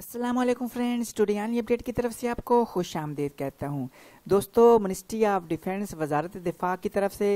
Aslam friends टुडियानी update की तरफ से आपको खुश आमदेद कहता हूँ दोस्तों मिनिस्ट्री ऑफ डिफेंस वजारत दिफा की तरफ से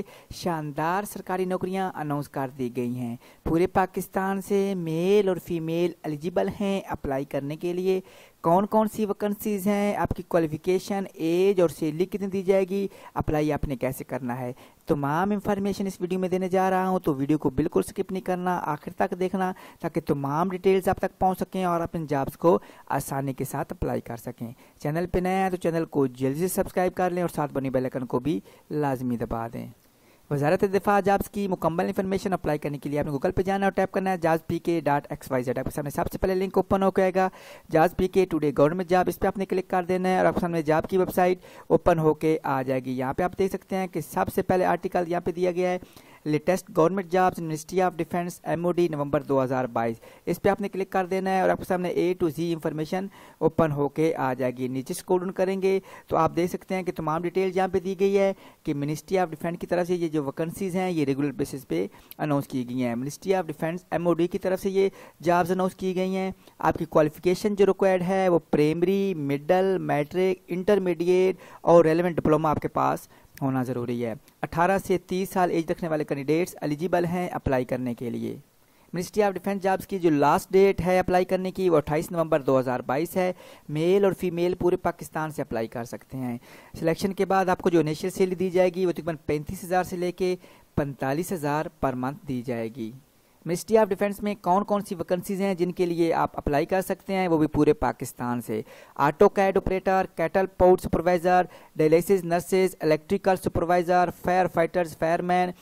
शानदार सरकारी नौकरियाँ अनाउंस कर दी गई हैं पूरे पाकिस्तान से मेल और फीमेल एलिजिबल हैं अप्लाई करने के लिए कौन कौन सी वैकेंसीज़ हैं आपकी क्वालिफिकेशन एज और सैलरी कितनी दी जाएगी अप्लाई आपने कैसे करना है तमाम इन्फॉर्मेशन इस वीडियो में देने जा रहा हूं तो वीडियो को बिल्कुल स्किप नहीं करना आखिर तक देखना ताकि तमाम डिटेल्स आप तक पहुंच सकें और अपने जॉब्स को आसानी के साथ अप्लाई कर सकें चैनल पर नया है तो चैनल को जल्दी से सब्सक्राइब कर लें और साथ बनी बेलकन को भी लाजमी दबा दें वजारत दफा जाब्स की मुकम्मल इन्फॉर्मेशन अप्लाई करने के लिए आपने गूगल पे जाना है और टाइप करना है जाज पी के डॉट एक्स वाई जेड आपके सामने सबसे पहले लिंक ओपन हो जाएगा जाज पी के टूडे गवर्नमेंट जॉब इस पर आपने क्लिक कर देना है और आपके सामने जाब की वेबसाइट ओपन होकर आ जाएगी यहाँ पर आप देख सकते हैं कि सबसे पहले आर्टिकल यहाँ पर दिया गया है latest government jobs ministry of defence MOD November 2022 इस पर आपने क्लिक कर देना है और आपके सामने A to Z information open होके आ जाएगी नीचे स्क्रोल डाउन करेंगे तो आप देख सकते हैं कि तमाम डिटेल यहाँ पे दी गई है कि मिनिस्ट्री ऑफ डिफेंस की तरफ से ये जो वैकेंसीज़ हैं ये रेगुलर बेसिस पे अनाउंस की गई हैं मिनिस्ट्री ऑफ डिफेंस एम की तरफ से ये जॉब्स अनाउंस की गई हैं आपकी क्वालिफिकेशन जो रिक्वायर्ड है वो प्राइमरी मिडल मैट्रिक इंटरमीडिएट और रेलिवेंट डिप्लोमा आपके पास होना ज़रूरी है 18 से 30 साल एज रखने वाले कैंडिडेट्स एलिजिबल हैं अप्लाई करने के लिए मिनिस्ट्री ऑफ डिफेंस जॉब्स की जो लास्ट डेट है अप्लाई करने की वो अट्ठाईस नवंबर 2022 है मेल और फीमेल पूरे पाकिस्तान से अप्लाई कर सकते हैं सिलेक्शन के बाद आपको जो इनिशियल सैलरी दी जाएगी वो तकरीबन पैंतीस हज़ार से लेके पैंतालीस हज़ार पर मंथ दी जाएगी मिनिस्ट्री ऑफ डिफेंस में कौन कौन सी वैकेंसीज हैं जिनके लिए आप अप्लाई कर सकते हैं वो भी पूरे पाकिस्तान से AutoCAD operator cattle port supervisor dialysis nurses electrical supervisor firefighters fireman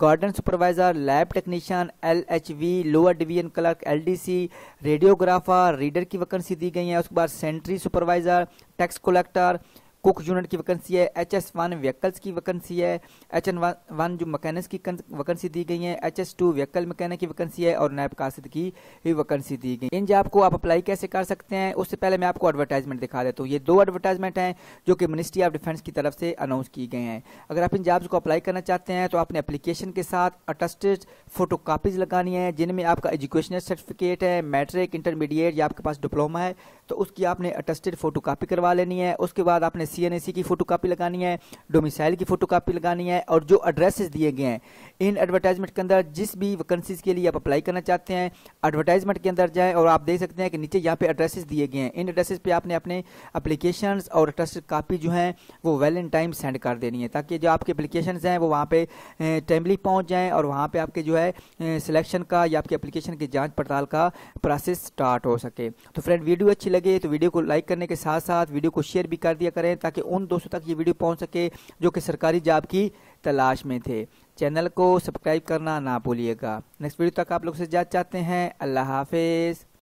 garden supervisor lab technician L H V lower division clerk L D C radiographer reader की वैकेंसी दी गई है उसके बाद sentry supervisor tax collector cook unit की vacancy है H S one vehicles की vacancy है एच एन वन जो मकैनिक्स की वैकेंसी दी गई है H S two vehicle mechanic की वैकेंसी है और नैब कासिद की वैकेंसी दी गई इन जॉब को आप अप्लाई कैसे कर सकते हैं उससे पहले मैं आपको एडवर्टाइजमेंट दिखा देता हूँ ये दो एडवर्टाइजमेंट हैं जो कि मिनिस्ट्री ऑफ डिफेंस की तरफ से अनाउंस की गए हैं अगर आप इन जॉब्स को अप्लाई करना चाहते हैं तो आपने एप्लीकेशन के साथ अटेस्टेड फोटो लगानी है जिनमें आपका एजुकेशनल सर्टिफिकेट है मैट्रिक इंटरमीडिएट या आपके पास डिप्लोमा है तो उसकी आपने अटेस्टेड फोटो करवा लेनी है उसके बाद आपने सी की फोटोकॉपी लगानी है डोमिसाइल की फोटोकॉपी लगानी है और जो एड्रेसेस दिए गए हैं इन एडवर्टाइजमेंट के अंदर जिस भी वैकेंसीज के लिए आप अप्लाई करना चाहते हैं एडवर्टाइजमेंट के अंदर जाएँ और आप देख सकते हैं कि नीचे यहाँ पे एड्रेसेस दिए गए हैं इन एड्रेसेस पे आपने अपने अप्लीकेशन और एड्रेस कापी जो हैं वो वेल इन टाइम सेंड कर देनी है ताकि जो आपके अप्लीकेशन हैं वो वहाँ पर टाइमली पहुँच जाएँ और वहाँ पर आपके जो है सिलेक्शन का या आपके अप्लीकेशन की जाँच पड़ताल का प्रोसेस स्टार्ट हो सके तो फ्रेंड वीडियो अच्छी लगे तो वीडियो को लाइक करने के साथ साथ वीडियो को शेयर भी कर दिया करें ताकि उन दोस्तों तक ये वीडियो पहुँच सके जो कि सरकारी जॉब की तलाश में थे चैनल को सब्सक्राइब करना ना भूलिएगा नेक्स्ट वीडियो तक आप लोग से जाना चाहते हैं अल्लाह हाफिज़